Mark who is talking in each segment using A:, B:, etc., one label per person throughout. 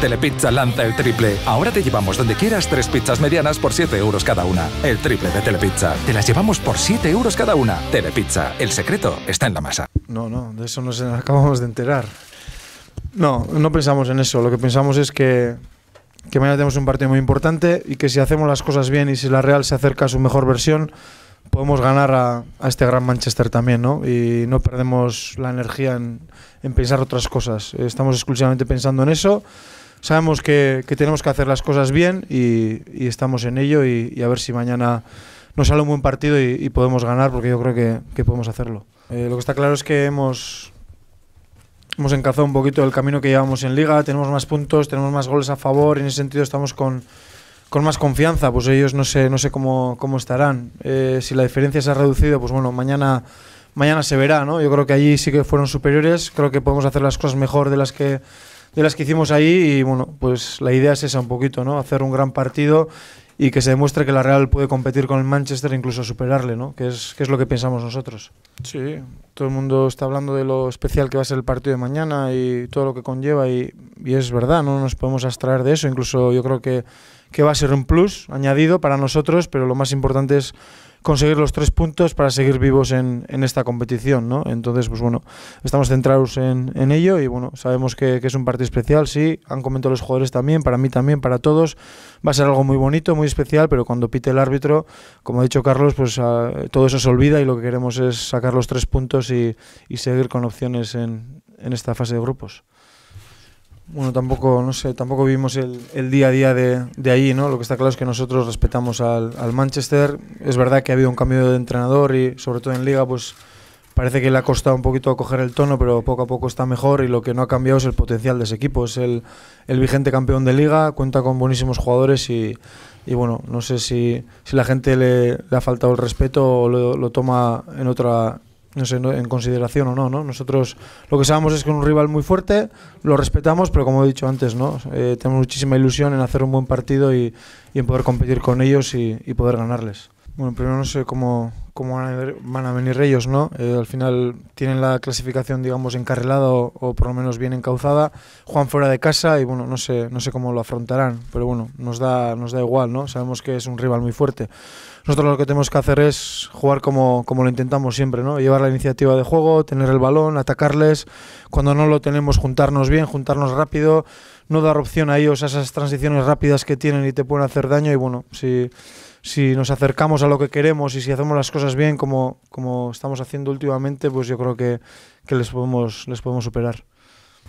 A: Telepizza lanza el triple. Ahora te llevamos donde quieras tres pizzas medianas por 7 euros cada una. El triple de Telepizza. Te las llevamos por 7 euros cada una. Telepizza. El secreto está en la masa. No, no, de eso nos acabamos de enterar. No, no pensamos en eso. Lo que pensamos es que, mañana tenemos un partido muy importante y que si hacemos las cosas bien y si la Real se acerca a su mejor versión, podemos ganar a, este gran Manchester también, ¿no? Y no perdemos la energía en, en, pensar otras cosas. Estamos exclusivamente pensando en eso sabemos que, tenemos que hacer las cosas bien y, estamos en ello y, a ver si mañana nos sale un buen partido y, podemos ganar porque yo creo que, podemos hacerlo. Eh, lo que está claro es que hemos, hemos encazado un poquito el camino que llevamos en liga, tenemos más puntos, tenemos más goles a favor, en ese sentido estamos con, más confianza, pues ellos no sé, no sé cómo, estarán. Eh, si la diferencia se ha reducido, pues bueno, mañana, mañana se verá, ¿no? Yo creo que allí sí que fueron superiores, creo que podemos hacer las cosas mejor de las que de las que hicimos ahí y bueno, pues la idea es esa un poquito, ¿no? Hacer un gran partido y que se demuestre que la Real puede competir con el Manchester e incluso superarle, ¿no? Que es, es lo que pensamos nosotros. Sí, todo el mundo está hablando de lo especial que va a ser el partido de mañana y todo lo que conlleva y, y es verdad, no nos podemos abstraer de eso. Incluso yo creo que que va a ser un plus añadido para nosotros, pero lo más importante es conseguir los tres puntos para seguir vivos en, esta competición, ¿no? Entonces, pues bueno, estamos centrados en, en ello y bueno, sabemos que, es un partido especial, sí, han comentado los jugadores también, para mí también, para todos, va a ser algo muy bonito, muy especial, pero cuando pite el árbitro, como ha dicho Carlos, pues ah, todo eso se olvida y lo que queremos es sacar los tres puntos y, seguir con opciones en esta fase de grupos bueno, tampoco, no sé, tampoco vivimos el, día a día de, de, allí, ¿no? Lo que está claro es que nosotros respetamos al, Manchester. Es verdad que ha habido un cambio de entrenador y sobre todo en liga, pues parece que le ha costado un poquito coger el tono, pero poco a poco está mejor y lo que no ha cambiado es el potencial de ese equipo. Es el, vigente campeón de liga, cuenta con buenísimos jugadores y, bueno, no sé si, la gente le, ha faltado el respeto o lo, lo toma en otra, no sé, en consideración o no, ¿no? Nosotros lo que sabemos es que es un rival muy fuerte, lo respetamos, pero como he dicho antes, ¿no? Eh, tenemos muchísima ilusión en hacer un buen partido y, en poder competir con ellos y poder ganarles. Bueno, primero no sé cómo, cómo van a venir ellos, ¿no? Eh, al final tienen la clasificación, digamos, encarrilada o, o, por lo menos bien encauzada. Juan fuera de casa y bueno, no sé, no sé cómo lo afrontarán, pero bueno, nos da, nos da igual, ¿no? Sabemos que es un rival muy fuerte. Nosotros lo que tenemos que hacer es jugar como, como lo intentamos siempre, ¿no? Llevar la iniciativa de juego, tener el balón, atacarles. Cuando no lo tenemos, juntarnos bien, juntarnos rápido no dar opción a ellos a esas transiciones rápidas que tienen y te pueden hacer daño. Y bueno, si, si nos acercamos a lo que queremos y si hacemos las cosas bien como, como estamos haciendo últimamente, pues yo creo que, que les, podemos, les podemos superar.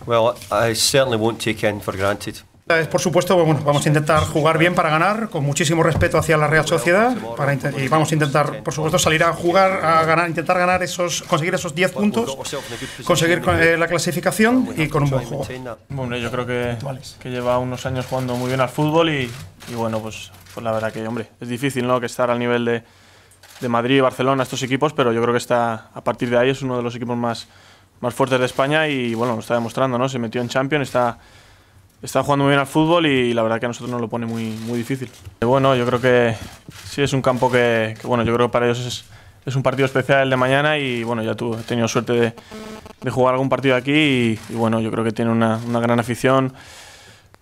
B: Well, I certainly won't take in for granted
A: es por supuesto, bueno, vamos a intentar jugar bien para ganar, con muchísimo respeto hacia la Real Sociedad, para y vamos a intentar, por supuesto, salir a jugar, a ganar, intentar ganar esos, conseguir esos 10 puntos,
B: conseguir eh,
A: la clasificación y con un buen juego.
B: Bueno, yo creo que, que lleva unos años jugando muy bien al fútbol y, y bueno, pues, pues la verdad que, hombre, es difícil, ¿no? Que estar al nivel de, de Madrid, Barcelona, estos equipos, pero yo creo que está, a partir de ahí es uno de los equipos más, más fuertes de España y bueno, lo está demostrando, ¿no? Se metió en Champions, está está jugando muy bien al fútbol y la verdad que a nosotros nos lo pone muy, muy difícil. Eh, bueno, yo creo que sí es un campo que, bueno, yo creo que para ellos es, un partido especial de mañana y bueno, ya tú he tenido suerte de, jugar algún partido aquí y, bueno, yo creo que tiene una, gran afición.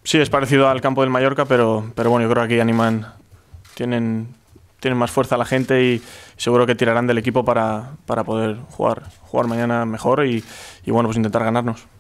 B: Sí, es parecido al campo del Mallorca, pero, pero bueno, yo creo que aquí animan, tienen, tienen más fuerza la gente y seguro que tirarán del equipo para, poder jugar, jugar mañana mejor y bueno, pues intentar ganarnos.